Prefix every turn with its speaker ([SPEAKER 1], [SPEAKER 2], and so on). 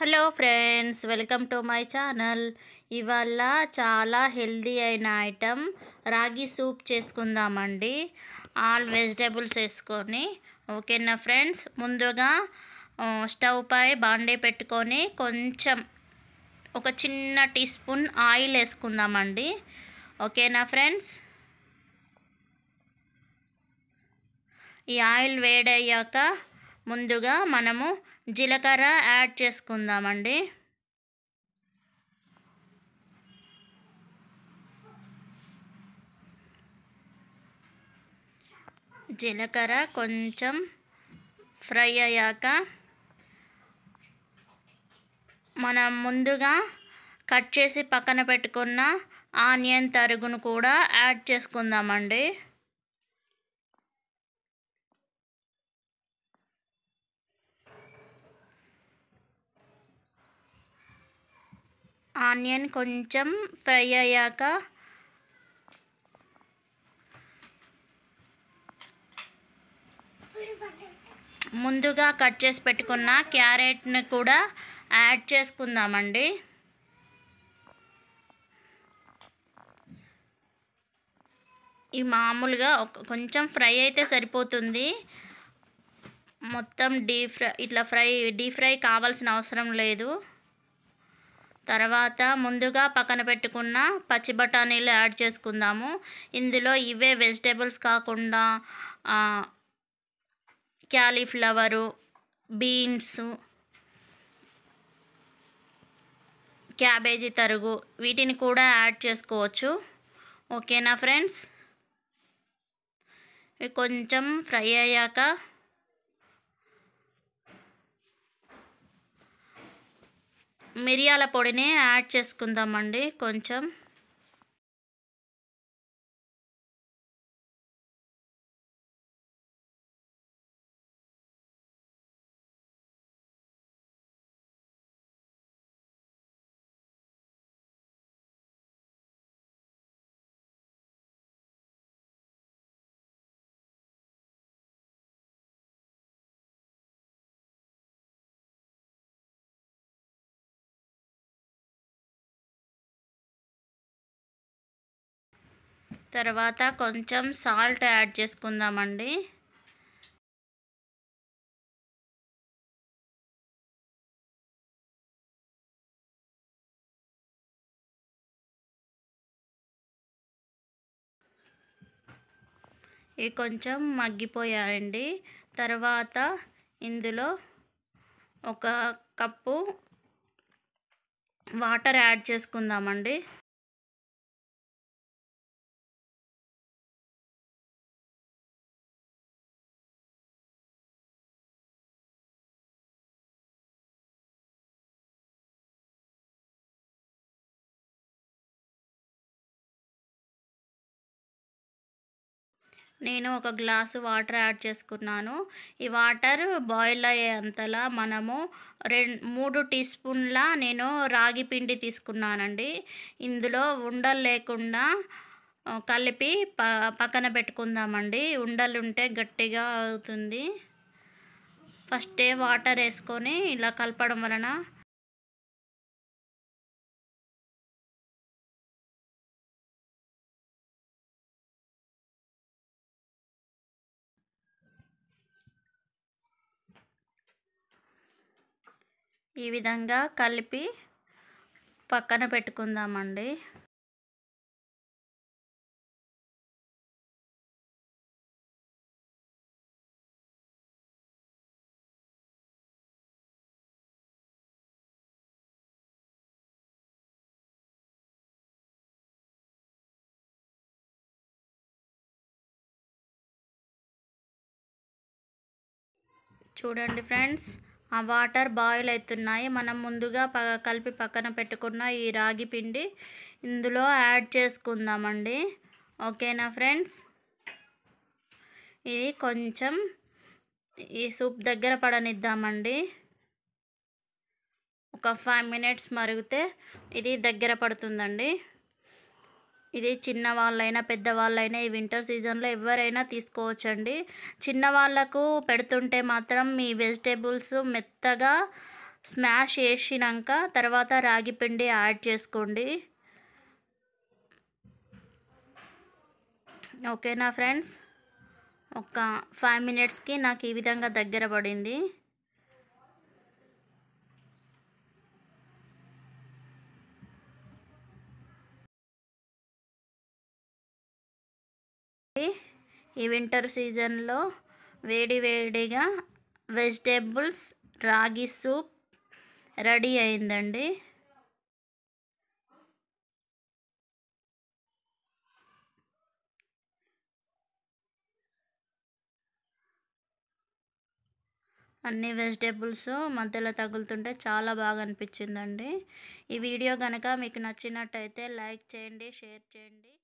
[SPEAKER 1] hello friends welcome to my channel
[SPEAKER 2] ఇవాళ చాలా healthy అయిన ఐటమ్ రాగి సూప్ చేసుకుందామండి ఆల్ వెజిటేబుల్స్ వేసుకొని ఓకేనా ఫ్రెండ్స్ ముందుగా స్టవ్ పై బాండీ పెట్టుకొని కొంచెం ఒక చిన్న టీ స్పూన్ ఆయిల్ వేసుకుందామండి ఓకేనా ఫ్రెండ్స్ ఈ ఆయిల్ వేడయ్యాక ముందుగా మనము జీలకర్ర యాడ్ చేసుకుందామండి జీలకర్ర కొంచెం ఫ్రై అయ్యాక మనం ముందుగా కట్ చేసి పక్కన పెట్టుకున్న ఆనియన్ తరుగును కూడా యాడ్ చేసుకుందామండి ఆనియన్ కొంచెం ఫ్రై అయ్యాక ముందుగా కట్ చేసి పెట్టుకున్న క్యారెట్ని కూడా యాడ్ చేసుకుందామండి ఈ మామూలుగా కొంచెం ఫ్రై అయితే సరిపోతుంది మొత్తం డీప్ ఫ్రై ఇట్లా ఫ్రై డీప్ ఫ్రై కావాల్సిన అవసరం లేదు తర్వాత ముందుగా పక్కన పెట్టుకున్న పచ్చి బఠానీలు యాడ్ చేసుకుందాము ఇందులో ఇవే వెజిటేబుల్స్ కాకుండా క్యాలీఫ్లవరు బీన్స్ క్యాబేజీ తరుగు వీటిని కూడా యాడ్ చేసుకోవచ్చు ఓకేనా ఫ్రెండ్స్ కొంచెం ఫ్రై అయ్యాక మిరియాల పొడిని యాడ్ చేసుకుందామండి
[SPEAKER 1] కొంచెం తర్వాత కొంచెం సాల్ట్ యాడ్ చేసుకుందామండి
[SPEAKER 2] ఇవి కొంచెం మగ్గిపోయాయండి తర్వాత ఇందులో ఒక కప్పు వాటర్ యాడ్
[SPEAKER 1] చేసుకుందామండి
[SPEAKER 2] నేను ఒక గ్లాసు వాటర్ యాడ్ చేసుకున్నాను ఈ వాటర్ బాయిల్ అయ్యేంతలా మనము రెండు మూడు టీ స్పూన్ల నేను రాగి పిండి తీసుకున్నానండి ఇందులో ఉండలు లేకుండా కలిపి ప పక్కన పెట్టుకుందామండి ఉండలు ఉంటే గట్టిగా అవుతుంది ఫస్టే వాటర్
[SPEAKER 1] వేసుకొని ఇలా కలపడం వలన
[SPEAKER 2] ఈ విధంగా కలిపి పక్కన
[SPEAKER 1] పెట్టుకుందామండి చూడండి ఫ్రెండ్స్
[SPEAKER 2] ఆ వాటర్ బాయిల్ అవుతున్నాయి మనం ముందుగా ప కలిపి పక్కన పెట్టుకున్న ఈ రాగి పిండి ఇందులో యాడ్ చేసుకుందామండి ఓకేనా ఫ్రెండ్స్ ఇది కొంచెం ఈ సూప్ దగ్గర పడనిద్దామండి ఒక ఫైవ్ మినిట్స్ మరిగితే ఇది దగ్గర పడుతుందండి ఇది చిన్న వాళ్ళైనా పెద్దవాళ్ళైనా ఈ వింటర్ సీజన్లో ఎవరైనా తీసుకోవచ్చండి చిన్నవాళ్ళకు పెడుతుంటే మాత్రం మీ వెజిటేబుల్స్ మెత్తగా స్మాష్ చేసినాక తర్వాత రాగి పిండి యాడ్ చేసుకోండి ఓకేనా ఫ్రెండ్స్ ఒక ఫైవ్ మినిట్స్కి నాకు ఈ విధంగా దగ్గర పడింది ఈ వింటర్ సీజన్లో వేడివేడిగా వెజిటేబుల్స్ రాగి సూప్ రెడీ అయిందండి అన్ని వెజిటేబుల్స్ మధ్యలో తగులుతుంటే చాలా బాగా అనిపించిందండి ఈ వీడియో కనుక మీకు నచ్చినట్టయితే లైక్ చేయండి షేర్ చేయండి